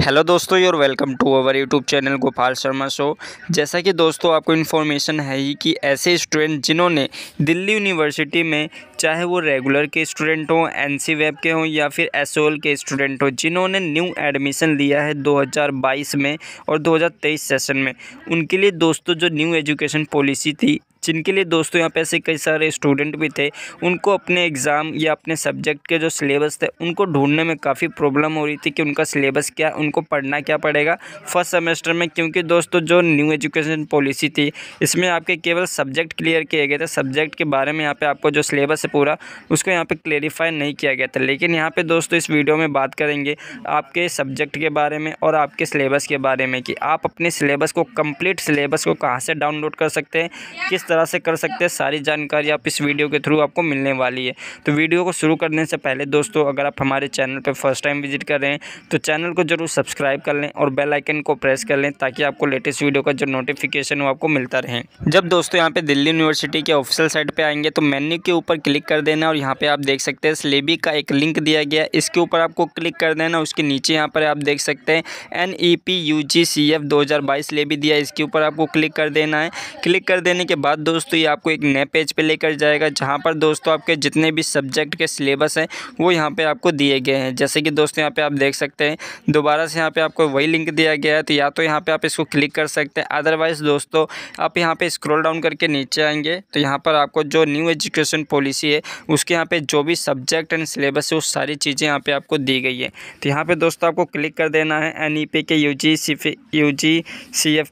hello दोस्तों your welcome to our YouTube channel Gopal Sharma show जैसा कि दोस्तों आपको इन्फॉर्मेशन है ही कि ऐसे स्टूडेंट जिन्होंने दिल्ली यूनिवर्सिटी में चाहे वो रेगुलर के स्टूडेंट हों एन सी वेब के हों या फिर एस के स्टूडेंट हों जिन्होंने न्यू एडमिशन लिया है 2022 में और 2023 सेशन में उनके लिए दोस्तों जो न्यू एजुकेशन पॉलिसी थी जिनके लिए दोस्तों यहाँ पे ऐसे कई सारे स्टूडेंट भी थे उनको अपने एग्ज़ाम या अपने सब्जेक्ट के जो सिलेबस थे उनको ढूंढने में काफ़ी प्रॉब्लम हो रही थी कि उनका सिलेबस क्या उनको पढ़ना क्या पड़ेगा फर्स्ट सेमेस्टर में क्योंकि दोस्तों जो न्यू एजुकेशन पॉलिसी थी इसमें आपके केवल सब्जेक्ट क्लियर किए गए थे सब्जेक्ट के बारे में यहाँ पर आपको जो सिलेबस है पूरा उसको यहाँ पर क्लेरिफाई नहीं किया गया था लेकिन यहाँ पर दोस्तों इस वीडियो में बात करेंगे आपके सब्जेक्ट के बारे में और आपके सिलेबस के बारे में कि आप अपने सिलेबस को कम्प्लीट सिलेबस को कहाँ से डाउनलोड कर सकते हैं किस तरह से कर सकते हैं सारी जानकारी आप इस वीडियो के थ्रू आपको मिलने वाली है तो वीडियो को शुरू करने से पहले दोस्तों अगर आप हमारे चैनल पर फर्स्ट टाइम विजिट कर रहे हैं तो चैनल को जरूर सब्सक्राइब कर लें और बेलाइकन को प्रेस कर लें ताकि आपको लेटेस्ट वीडियो का जो नोटिफिकेशन वो आपको मिलता रहे जब दोस्तों यहाँ पर दिल्ली यूनिवर्सिटी के ऑफिशियल साइट पर आएंगे तो मेन्यू के ऊपर क्लिक कर देना और यहाँ पर आप देख सकते हैं स्लेबी का एक लिंक दिया गया इसके ऊपर आपको क्लिक कर देना उसके नीचे यहाँ पर आप देख सकते हैं N E P U G C F दो हज़ार बाईस लेबी दिया इसके ऊपर आपको क्लिक कर देना है क्लिक कर देने के बाद दोस्तों ये आपको एक नए पेज पे लेकर जाएगा जहाँ पर दोस्तों आपके जितने भी सब्जेक्ट के सिलेबस हैं वो यहाँ पे आपको दिए गए हैं जैसे कि दोस्तों यहाँ पे आप देख सकते हैं दोबारा से यहाँ पे आपको वही लिंक दिया गया है तो या तो यहाँ पे आप इसको क्लिक कर सकते हैं अदरवाइज़ दोस्तों आप यहाँ पे स्क्रोल डाउन करके नीचे आएंगे तो यहाँ पर आपको जो न्यू एजुकेशन पॉलिसी है उसके यहाँ पे जो भी सब्जेक्ट एंड सिलेबस है वो सारी चीज़ें यहाँ पे आपको दी गई है तो यहाँ पे दोस्तों आपको क्लिक कर देना है एन e के यू जी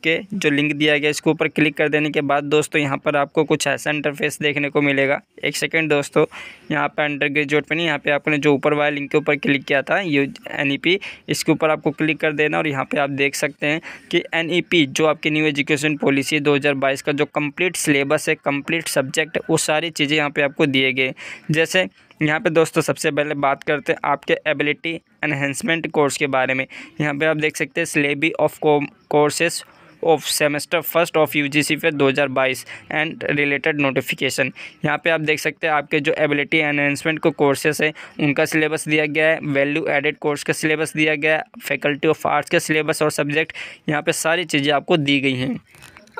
के जो लिंक दिया गया इसके ऊपर क्लिक कर देने के बाद दोस्तों यहाँ यहाँ पर आपको कुछ ऐसा इंटरफेस देखने को मिलेगा एक सेकेंड दोस्तों यहाँ पर अंडर ग्रेजुएट पर नहीं यहाँ पर आपने जो ऊपर वाले लिंक के ऊपर क्लिक किया था यू एन e इसके ऊपर आपको क्लिक कर देना और यहाँ पर आप देख सकते हैं कि एन e जो आपकी न्यू एजुकेशन पॉलिसी दो का जो कम्प्लीट सिलेबस है कम्प्लीट सब्जेक्ट वो सारी चीज़ें यहाँ पर आपको दिए गए जैसे यहाँ पे दोस्तों सबसे पहले बात करते हैं आपके एबिलिटी एनहेंसमेंट कोर्स के बारे में यहाँ पे आप देख सकते हैं syllabi of courses of semester first of U G C पे दो हज़ार बाईस एंड रिलेटेड नोटिफिकेशन यहाँ पे आप देख सकते हैं आपके जो एबिलिटी एनहेंसमेंट को कोर्सेस है उनका सिलेबस दिया गया है वैल्यू एडेड कोर्स का सिलेबस दिया गया है फैकल्टी ऑफ आर्ट्स का सिलेबस और सब्जेक्ट यहाँ पर सारी चीज़ें आपको दी गई हैं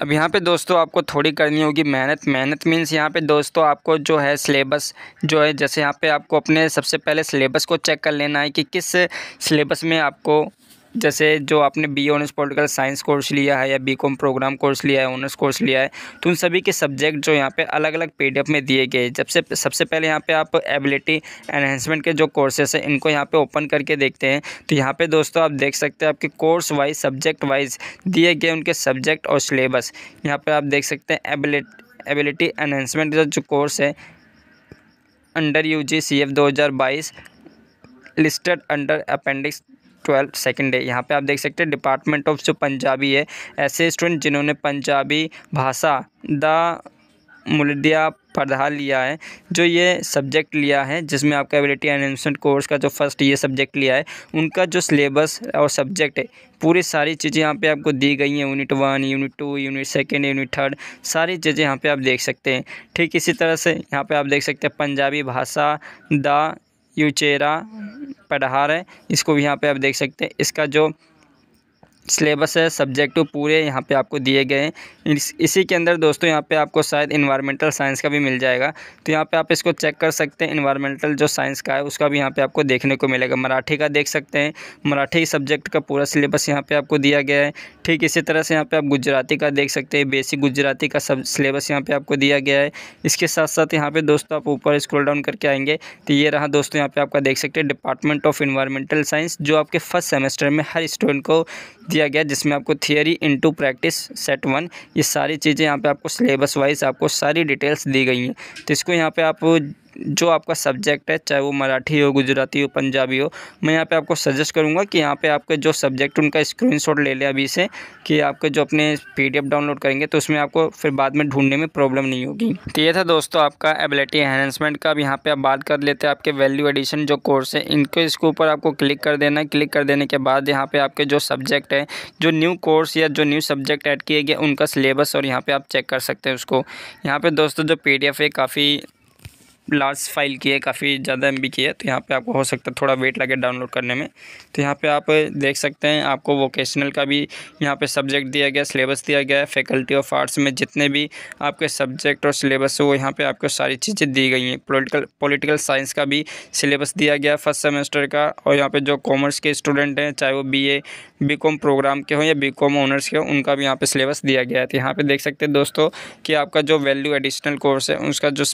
अब यहाँ पे दोस्तों आपको थोड़ी करनी होगी मेहनत मेहनत मीन्स यहाँ पे दोस्तों आपको जो है सिलेबस जो है जैसे यहाँ पे आपको अपने सबसे पहले सिलेबस को चेक कर लेना है कि किस सिलेबस में आपको जैसे जो आपने B honours political science course लिया है या बी कॉम प्रोग्राम कोर्स लिया है ऑनर्स कोर्स लिया है तो उन सभी के सब्जेक्ट जो यहाँ पे अलग अलग पी में दिए गए जब से सबसे पहले यहाँ पे आप एबिलिटी एनहेंसमेंट के जो कोर्सेस हैं इनको यहाँ पे ओपन करके देखते हैं तो यहाँ पे दोस्तों आप देख सकते हैं आपके कोर्स वाइज सब्जेक्ट वाइज दिए गए उनके सब्जेक्ट और सिलेबस यहाँ पर आप देख सकते हैं एबिलिटी एबिलिटी एनहेंसमेंट का जो कोर्स है under U G C F दो हज़ार बाईस listed under appendix twelfth second day यहाँ पर आप देख सकते हैं डिपार्टमेंट ऑफ जो पंजाबी है ऐसे स्टूडेंट जिन्होंने पंजाबी भाषा द मुलदिया पढ़ा लिया है जो ये सब्जेक्ट लिया है जिसमें आपका एबिलिटी एनहेंसमेंट कोर्स का जो फर्स्ट ये सब्जेक्ट लिया है उनका जो सिलेबस और सब्जेक्ट है पूरी सारी चीज़ें यहाँ पे आपको दी गई हैं unit one unit two unit second unit third सारी चीज़ें यहाँ पे आप देख सकते हैं ठीक इसी तरह से यहाँ पर आप देख सकते हैं पंजाबी भाषा द यूचेरा पडहार है इसको भी यहाँ पे आप देख सकते हैं इसका जो सिलेबस है सब्जेक्ट वो तो पूरे यहाँ पे आपको दिए गए हैं इस, इसी के अंदर दोस्तों यहाँ पे आपको शायद इन्वायरमेंटल साइंस का भी मिल जाएगा तो यहाँ पे आप इसको चेक कर सकते हैं इन्वायरमेंटल जो साइंस का है उसका भी यहाँ पे आपको देखने को मिलेगा मराठी का देख सकते हैं मराठी सब्जेक्ट का पूरा सिलेबस यहाँ पर आपको दिया गया है ठीक इसी तरह से यहाँ पे आप गुजराती का देख सकते हैं बेसिक गुजराती का सब सिलेबस यहाँ पे आपको दिया गया है इसके साथ साथ यहाँ पे दोस्तों आप ऊपर स्क्रॉल डाउन करके आएंगे तो ये रहा दोस्तों यहाँ पे आपका देख सकते हैं डिपार्टमेंट ऑफ इन्वायरमेंटल साइंस जो आपके फर्स्ट सेमेस्टर में हर स्टूडेंट को दिया गया जिसमें आपको theory into practice set one ये सारी चीज़ें यहाँ पर आपको सिलेबस वाइज आपको सारी डिटेल्स दी गई हैं तो इसको यहाँ पर आप जो आपका सब्जेक्ट है चाहे वो मराठी हो गुजराती हो पंजाबी हो मैं यहाँ पे आपको सजेस्ट करूँगा कि यहाँ पे आपके जो सब्जेक्ट उनका स्क्रीनशॉट ले लें अभी से कि आपके जो अपने पीडीएफ डाउनलोड करेंगे तो उसमें आपको फिर बाद में ढूंढने में प्रॉब्लम नहीं होगी तो ये था दोस्तों आपका एबिलिटी एनहेंसमेंट का अब यहाँ पर आप बात कर लेते हैं आपके वैल्यू एडिशन जो कोर्स है इनके इसके ऊपर आपको क्लिक कर देना क्लिक कर देने के बाद यहाँ पर आपके जो सब्जेक्ट है जो न्यू कोर्स या जो न्यू सब्जेक्ट ऐड किए गए उनका सिलेबस और यहाँ पर आप चेक कर सकते हैं उसको यहाँ पर दोस्तों जो पी है काफ़ी लार्ज फाइल की है काफ़ी ज़्यादा एम की है तो यहाँ पे आपको हो सकता है थोड़ा वेट लगे डाउनलोड करने में तो यहाँ पे आप देख सकते हैं आपको वोकेशनल का भी यहाँ पे सब्जेक्ट दिया गया सिलेबस दिया गया है फैकल्टी ऑफ आर्ट्स में जितने भी आपके सब्जेक्ट और सिलेबस है वो यहाँ पर आपको सारी चीज़ें दी गई हैं पोलिटिकल पोलिटिकल साइंस का भी सिलेबस दिया गया फर्स्ट सेमेस्टर का और यहाँ पर जो कॉमर्स के स्टूडेंट हैं चाहे वो बी ए प्रोग्राम के हों या बी ऑनर्स के हों उनका भी यहाँ पर सिलेबस दिया गया है तो यहाँ पर देख सकते हैं दोस्तों कि आपका जो वैल्यू एडिशनल कोर्स है उसका जो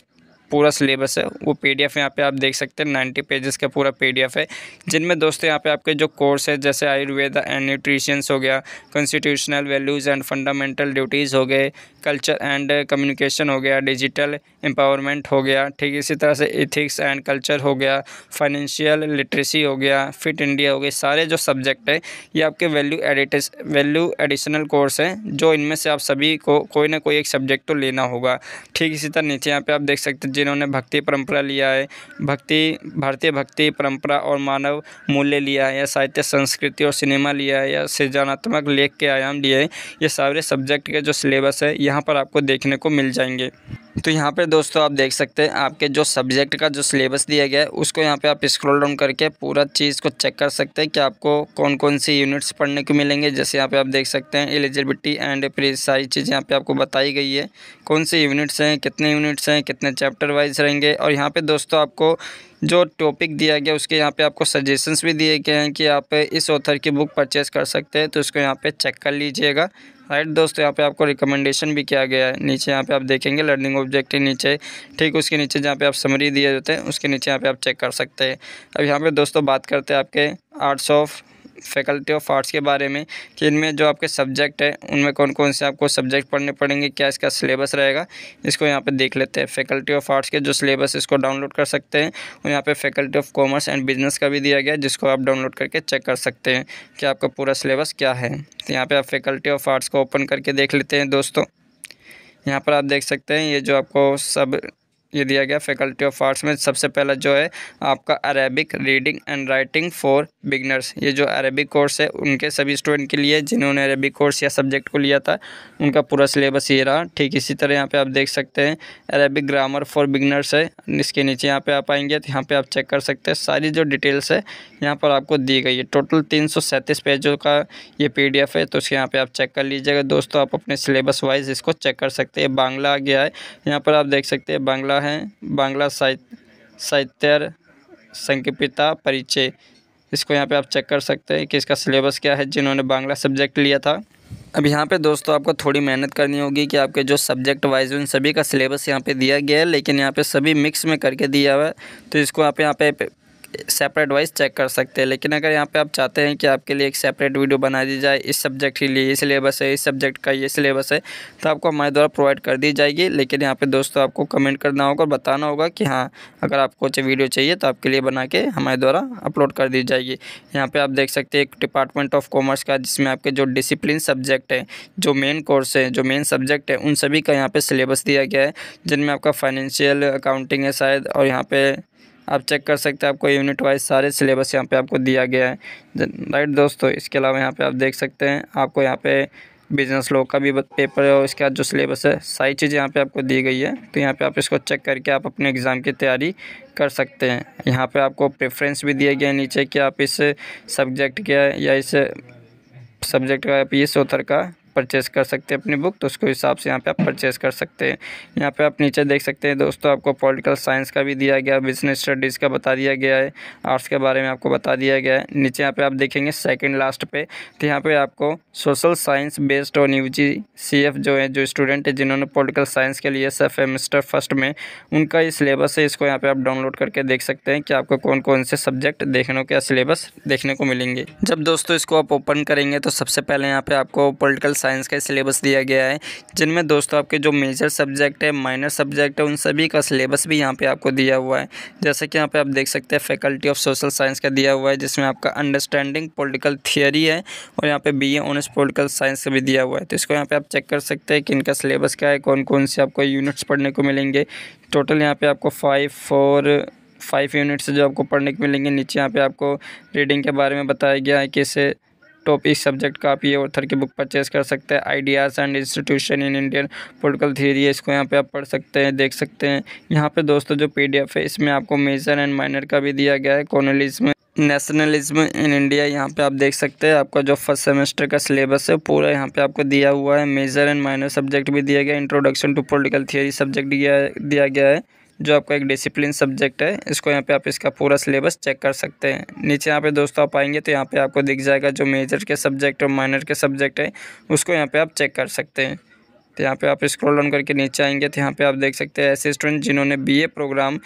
पूरा सिलेबस है वो पी डी एफ यहाँ पर आप देख सकते हैं नाइन्टी पेजेस का पूरा पी डी एफ है जिनमें दोस्तों यहाँ पर आपके जो कोर्स है जैसे आयुर्वेद एंड न्यूट्रिशंस हो गया constitutional values and fundamental duties हो गए कल्चर एंड कम्युनिकेशन हो गया डिजिटल एम्पावरमेंट हो गया ठीक इसी तरह से इथिक्स एंड कल्चर हो गया फाइनेंशियल लिटरेसी हो गया फिट इंडिया हो गया सारे जो सब्जेक्ट है ये आपके value edit value additional course हैं जो इनमें से आप सभी को कोई ना कोई एक सब्जेक्ट तो लेना होगा ठीक इसी तरह नीचे यहाँ पे आप देख सकते हैं जिन्होंने भक्ति परंपरा लिया है भक्ति भारतीय भक्ति परंपरा और मानव मूल्य लिया है या साहित्य संस्कृति और सिनेमा लिया है या सृजनात्मक लेख के आयाम लिए ये सारे सब्जेक्ट के जो सिलेबस है यहाँ पर आपको देखने को मिल जाएंगे तो यहाँ पे दोस्तों आप देख सकते हैं आपके जो सब्जेक्ट का जो सिलेबस दिया गया है उसको यहाँ पे आप स्क्रॉल डाउन करके पूरा चीज़ को चेक कर सकते हैं कि आपको कौन कौन सी यूनिट्स पढ़ने को मिलेंगे जैसे यहाँ पे आप देख सकते हैं एलिजिबिलिटी एंड प्री सारी चीज़ें यहाँ पे आपको बताई गई है कौन सी यूनिट्स हैं कितने यूनिट्स हैं कितने चैप्टर वाइज रहेंगे और यहाँ पर दोस्तों आपको जो टॉपिक दिया गया उसके यहाँ पे आपको सजेशंस भी दिए गए हैं कि आप इस ऑथर की बुक परचेस कर सकते हैं तो इसको यहाँ पे चेक कर लीजिएगा राइट दोस्तों यहाँ पे आपको रिकमेंडेशन भी किया गया है नीचे यहाँ पे आप देखेंगे लर्निंग ऑब्जेक्टिव नीचे ठीक उसके नीचे जहाँ पे आप समरी दिए होते हैं उसके नीचे यहाँ पे आप चेक कर सकते हैं अब यहाँ पे दोस्तों बात करते हैं आपके arts of faculty of arts के बारे में कि इनमें जो आपके सब्जेक्ट है उनमें कौन कौन से आपको सब्जेक्ट पढ़ने पड़ेंगे क्या इसका सिलेबस रहेगा इसको यहाँ पे देख लेते हैं फैकल्टी ऑफ आर्ट्स के जो सिलेबस इसको डाउनलोड कर सकते हैं और यहाँ पे faculty of commerce and business का भी दिया गया जिसको आप डाउनलोड करके चेक कर सकते हैं कि आपका पूरा सिलेबस क्या है तो यहाँ पर आप फैकल्टी ऑफ आर्ट्स को ओपन करके देख लेते हैं दोस्तों यहाँ पर आप देख सकते हैं ये जो आपको सब ये दिया गया फैकल्टी ऑफ आर्ट्स में सबसे पहला जो है आपका Arabic reading and writing for beginners ये जो अरेबिक कोर्स है उनके सभी स्टूडेंट के लिए जिन्होंने अरेबिक कोर्स या सब्जेक्ट को लिया था उनका पूरा सिलेबस ये रहा ठीक इसी तरह यहाँ पे आप देख सकते हैं अरेबिक ग्रामर फॉर बिगनर्स है इसके नीचे यहाँ पर आप आएंगे तो यहाँ पर आप चेक कर सकते हैं सारी जो डिटेल्स है यहाँ पर आपको दी गई है टोटल तीन पेजों का ये पी है तो उसके यहाँ पर आप चेक कर लीजिएगा दोस्तों आप अपने सिलेबस वाइज इसको चेक कर सकते हैं बांग्ला आ गया है यहाँ पर आप देख सकते हैं बांग्ला है बांग्ला साहित्य साहित्य संकिपिता परिचय इसको यहाँ पे आप चेक कर सकते हैं कि इसका सिलेबस क्या है जिन्होंने बांग्ला सब्जेक्ट लिया था अब यहाँ पे दोस्तों आपको थोड़ी मेहनत करनी होगी कि आपके जो सब्जेक्ट वाइज उन सभी का सिलेबस यहाँ पे दिया गया है लेकिन यहाँ पे सभी मिक्स में करके दिया हुआ है तो इसको आप यहाँ पे सेपरेट वाइज चेक कर सकते हैं लेकिन अगर यहाँ पे आप चाहते हैं कि आपके लिए एक सेपरेट वीडियो बना दी जाए इस सब्जेक्ट के लिए ये सिलेबस है इस सब्जेक्ट का ये सिलेबस है तो आपको हमारे द्वारा प्रोवाइड कर दी जाएगी लेकिन यहाँ पर दोस्तों आपको कमेंट करना होगा और बताना होगा कि हाँ अगर आपको वीडियो चाहिए तो आपके लिए बना के हमारे द्वारा अपलोड कर दी जाएगी यहाँ पर आप देख सकते हैं एक डिपार्टमेंट ऑफ कॉमर्स का जिसमें आपके जो डिसिप्लिन सब्जेक्ट है जो मेन कोर्स है जो मेन सब्जेक्ट है उन सभी का यहाँ पर सिलेबस दिया गया है जिनमें आपका फाइनेंशियल अकाउंटिंग है शायद और यहाँ पर आप चेक कर सकते हैं आपको यूनिट वाइज सारे सिलेबस यहाँ पे आपको दिया गया है राइट दोस्तों इसके अलावा यहाँ पे आप देख सकते हैं आपको यहाँ पे बिजनेस लॉ का भी पेपर है और इसके बाद जो सिलेबस है सारी चीज़ें यहाँ पे आपको दी गई है तो यहाँ पे आप इसको चेक करके आप अपने एग्ज़ाम की तैयारी कर सकते हैं यहाँ पर आपको प्रेफरेंस भी दिया गया है नीचे कि आप इस सब्जेक्ट के या इस सब्जेक्ट का या इस का परचेस कर सकते हैं अपनी बुक तो उसके हिसाब से यहाँ पे आप परचेस कर सकते हैं यहाँ पे आप नीचे देख सकते हैं दोस्तों आपको पॉलिटिकल साइंस का भी दिया गया बिजनेस स्टडीज़ का बता दिया गया है आर्ट्स के बारे में आपको बता दिया गया है नीचे यहाँ पर आप देखेंगे सेकेंड लास्ट पर तो यहाँ पर आपको social science based on U G जो है जो स्टूडेंट है जिन्होंने पोलिटिकल साइंस के लिए सेमेस्टर फर्स्ट में उनका ये सिलेबस है इसको यहाँ पर आप डाउनलोड करके देख सकते हैं कि आपको कौन कौन से सब्जेक्ट देखने के सिलेबस देखने को मिलेंगे जब दोस्तों इसको आप ओपन करेंगे तो सबसे पहले यहाँ पर आपको पोलिटिकल साइंस का सिलेबस दिया गया है जिनमें दोस्तों आपके जो मेजर सब्जेक्ट है माइनर सब्जेक्ट है उन सभी का सिलेबस भी यहाँ पे आपको दिया हुआ है जैसे कि यहाँ पे आप देख सकते हैं फैकल्टी ऑफ सोशल साइंस का दिया हुआ है जिसमें आपका अंडरस्टैंडिंग पोलिटिकल थियरी है और यहाँ पर B A honours political science का भी दिया हुआ है तो इसको यहाँ पर आप चेक कर सकते हैं कि इनका सिलेबस क्या है कौन कौन से आपको यूनिट्स पढ़ने को मिलेंगे टोटल यहाँ पे आपको फाइव फोर फाइव यूनिट्स जो आपको पढ़ने को मिलेंगे नीचे यहाँ पे आपको रीडिंग के बारे में बताया गया है कि इसे टॉपिक सब्जेक्ट का आप ये ऑथर की बुक परचेज कर सकते हैं ideas and institution in Indian political theory इसको यहाँ पे आप पढ़ सकते हैं देख सकते हैं यहाँ पे दोस्तों जो पीडीएफ है इसमें आपको मेजर एंड माइनर का भी दिया गया है कॉनलिज्म नेशनलिज्म इन इंडिया यहाँ पे आप देख सकते हैं आपका जो फर्स्ट सेमेस्टर का सिलेबस है पूरा यहाँ पे आपको दिया हुआ है मेजर एंड माइनर सब्जेक्ट भी दिया गया introduction to political theory subject दिया दिया गया है जो आपका एक डिसिप्लिन सब्जेक्ट है इसको यहाँ पे आप इसका पूरा सिलेबस चेक कर सकते हैं नीचे यहाँ पे दोस्तों आप आएंगे तो यहाँ पे आपको दिख जाएगा जो मेजर के सब्जेक्ट और माइनर के सब्जेक्ट है उसको यहाँ पे आप चेक कर सकते हैं तो यहाँ पे आप स्क्रॉल डाउन करके नीचे आएंगे तो यहाँ पे आप देख सकते हैं ऐसे स्टूडेंट जिन्होंने बी प्रोग्राम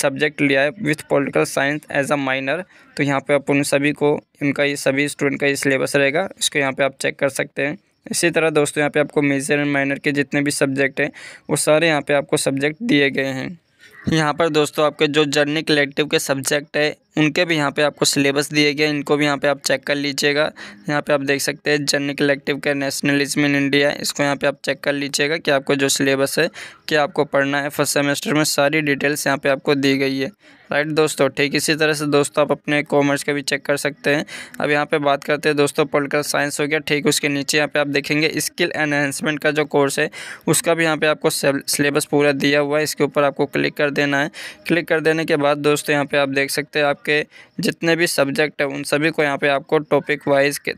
सब्जेक्ट लिया है with political science as a minor तो यहाँ पर आप उन सभी को इनका ये सभी स्टूडेंट का ये सिलेबस रहेगा इसको यहाँ पर आप चेक कर सकते हैं इसी तरह दोस्तों यहाँ पे आपको मेजर एंड माइनर के जितने भी सब्जेक्ट हैं वो सारे यहाँ पे आपको सब्जेक्ट दिए गए हैं यहाँ पर दोस्तों आपके जो जर्नी कलेक्टिव के सब्जेक्ट है उनके भी यहाँ पे आपको सिलेबस दिए गए इनको भी यहाँ पे आप चेक कर लीजिएगा यहाँ पे आप देख सकते हैं जर्नी कलेक्टिव के नेशनलिज्म इन इंडिया इसको यहाँ पे आप चेक कर लीजिएगा कि आपको जो सिलेबस है कि आपको पढ़ना है फर्स्ट सेमेस्टर में सारी डिटेल्स यहाँ पे आपको दी गई है राइट दोस्तों ठीक इसी तरह से दोस्तों आप अपने कॉमर्स का भी चेक कर सकते हैं अब यहाँ पे बात करते हैं दोस्तों पोलिटिकल साइंस हो गया ठीक उसके नीचे यहाँ पे आप देखेंगे स्किल एनहेंसमेंट का जो कोर्स है उसका भी यहाँ पे आपको सिलेबस पूरा दिया हुआ है इसके ऊपर आपको क्लिक कर देना है क्लिक कर देने के बाद दोस्तों यहाँ पर आप देख सकते हैं आप के जितने भी सब्जेक्ट हैं उन सभी को यहाँ पे आपको टॉपिक वाइज के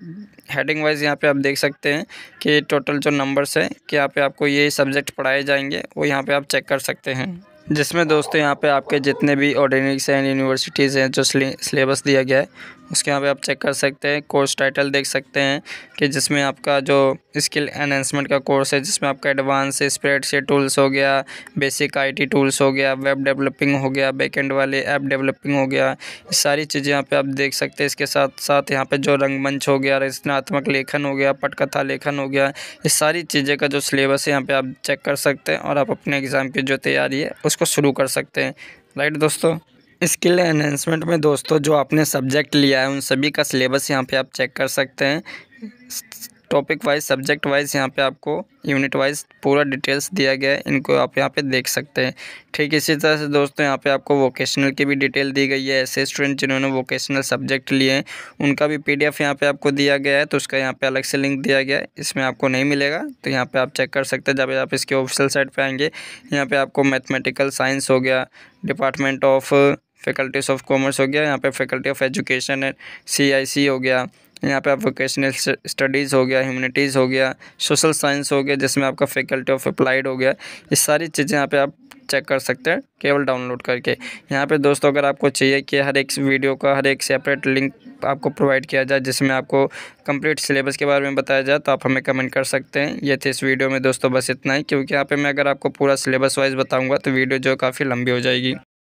हेडिंग वाइज यहाँ पे आप देख सकते हैं कि टोटल जो नंबर्स है कि यहाँ पे आपको ये सब्जेक्ट पढ़ाए जाएंगे वो यहाँ पे आप चेक कर सकते हैं जिसमें दोस्तों यहाँ पे आपके जितने भी ऑर्डिनरीज हैं यूनिवर्सिटीज़ हैं जो सिलेबस दिया गया है उसके यहाँ पे आप चेक कर सकते हैं कोर्स टाइटल देख सकते हैं कि जिसमें आपका जो स्किल एनहेंसमेंट का कोर्स है जिसमें आपका एडवांस स्प्रेडशीट टूल्स हो गया बेसिक आईटी टूल्स हो गया वेब डेवलपिंग हो गया बैकएंड वाले ऐप डेवलपिंग हो गया सारी चीज़ें यहाँ पे आप देख सकते हैं इसके साथ साथ यहाँ पर जो रंगमंच हो गया रचनात्मक लेखन हो गया पटकथा लेखन हो गया इस सारी चीज़ें का जो सिलेबस है यहाँ पर आप चेक कर सकते हैं और आप अपने एग्ज़ाम की जो तैयारी है उसको शुरू कर सकते हैं राइट दोस्तों स्किल एनहेंसमेंट में दोस्तों जो आपने सब्जेक्ट लिया है उन सभी का सिलेबस यहाँ पे आप चेक कर सकते हैं टॉपिक वाइज सब्जेक्ट वाइज यहाँ पे आपको यूनिट वाइज पूरा डिटेल्स दिया गया है इनको आप यहाँ पे देख सकते हैं ठीक इसी तरह से दोस्तों यहाँ पे आपको वोकेशनल की भी डिटेल दी गई है ऐसे स्टूडेंट जिन्होंने वोकेशनल सब्जेक्ट लिए हैं उनका भी पीडीएफ यहाँ पर आपको दिया गया है तो उसका यहाँ पर अलग से लिंक दिया गया है इसमें आपको नहीं मिलेगा तो यहाँ पर आप चेक कर सकते हैं जब आप इसके ऑफिशियल साइट पर आएँगे यहाँ पर आपको मैथमेटिकल साइंस हो गया department of faculties of commerce हो गया यहाँ पे फैकल्टी ऑफ एजुकेशन है सी हो गया यहाँ पे आप वोकेशनल स्टडीज़ हो गया ह्यूमनिटीज़ हो गया सोशल साइंस हो गया जिसमें आपका फैकल्टी ऑफ अप्लाइड हो गया ये सारी चीज़ें यहाँ पे आप चेक कर सकते हैं केवल डाउनलोड करके यहाँ पे दोस्तों अगर आपको चाहिए कि हर एक वीडियो का हर एक सेपरेट लिंक आपको प्रोवाइड किया जाए जिसमें आपको कंप्लीट सिलेबस के बारे में बताया जाए तो आप हमें कमेंट कर सकते हैं ये थे इस वीडियो में दोस्तों बस इतना ही क्योंकि यहाँ पर मैं अगर आपको पूरा सिलेबस वाइज बताऊँगा तो वीडियो जो काफ़ी लंबी हो जाएगी